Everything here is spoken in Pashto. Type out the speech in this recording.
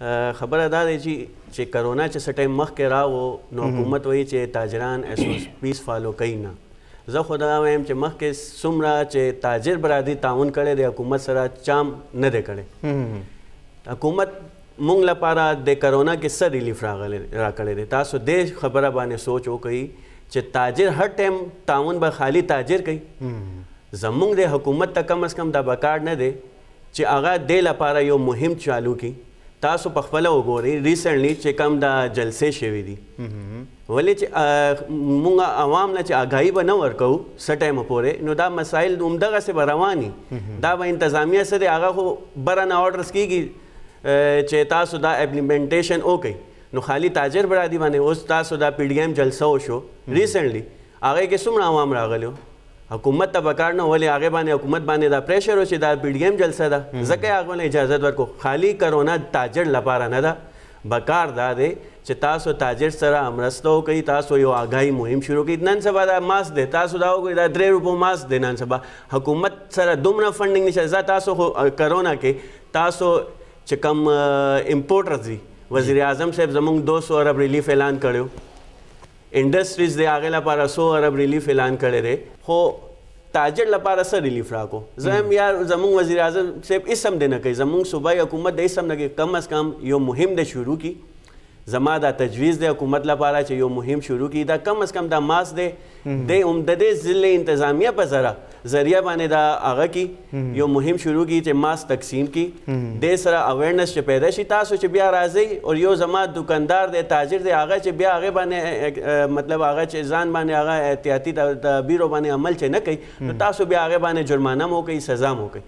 خبره دا دی چې چې کرونا چې څه ټایم مخکې راو نو حکومت وایي چې تاجران ایس او پیس فالو کوي نه زه خو دا وایم چې مخکې څومره چې تاجر برادري تعاون کړی دی حکومت سره چام نه دی کړی حکومت مونږ لپاره د کرونا کې څه ریلیف راغلی راکړی دی تاسو دې خبره باندې سوچ وکړئ چې تاجر هر ټایم تعاون به خالی تاجر کوي زمونږ د حکومت ته کم از کم دا بکار نه دی چې هغه دې لپاره یو مهم چالو کړي تاسو په خپل وګورئ ریسنټلی چې کوم د جلسې شوي دي ولې چې مونږ عوام نه چې آگاهي به نه ورکو څه ټایمه پورې نو دا مسایل همدغسې به روان دي دا به انتظامیه څه دی هغه خو برن آرډرس کېږي چې تاسو دا امپلیمنټیشن وکړئ نو خالی تاجر برادي باندې اوس تاسو دا پی ډي ایم جلسه وشو ریسنټلی هغې کې څومره عوام راغلی حکومت ته پکار نه ولی هغه باندې حکومت باندې دا پریشر وشي دا پیډګیم جلسه ده ځکه هغه له اجازه ورکو خالی کرونا تاجر لپاره نه ده بکار دا دی چې تاسو تاجر سره امرسته کوي تاسو یو آگاهی مهم شروع کړئ نن سبا دا ماس دی تاسو دا وګورئ دا درې روپو ماس دی نن سبا حکومت سره دومره فنډینګ نشته تاسو کرونا کې تاسو چې کوم امپورټرز دي وزیر اعظم صاحب زموږ 200 ارب ریلیف اعلان کړو ઇન્ડસ્ટ્રીઝ દે આગળ પારા સો અરબ રિલીફ એલાન કરે રે હો ताजर लपार असर रिलीफ राको जम यार जमुंग वजीर अजम से इस सम देना कही जमुंग सूबाई हुकूमत दे सम नगे कम अज़ कम यो मुहिम दे शुरू की जमा दा तजवीज़ दे हुकूमत लपारा चाहिए यो मुहिम शुरू की दा कम अज़ कम दा मास दे दे उमददे ज़िले इंतज़ामिया पर ज़रा ذریعہ باندې دا هغه کی یو مهم شروع کی چې ماس تقسیم کی د سره اویرنس چې پیدا شي تاسو چې بیا راځي او یو زما دکاندار دی تاجر دی هغه چې بیا هغه باندې مطلب هغه چې ځان باندې هغه احتیاطي تدابیر باندې عمل چې نه کوي نو تاسو بیا هغه باندې جرمانه مو کوي سزا مو کوي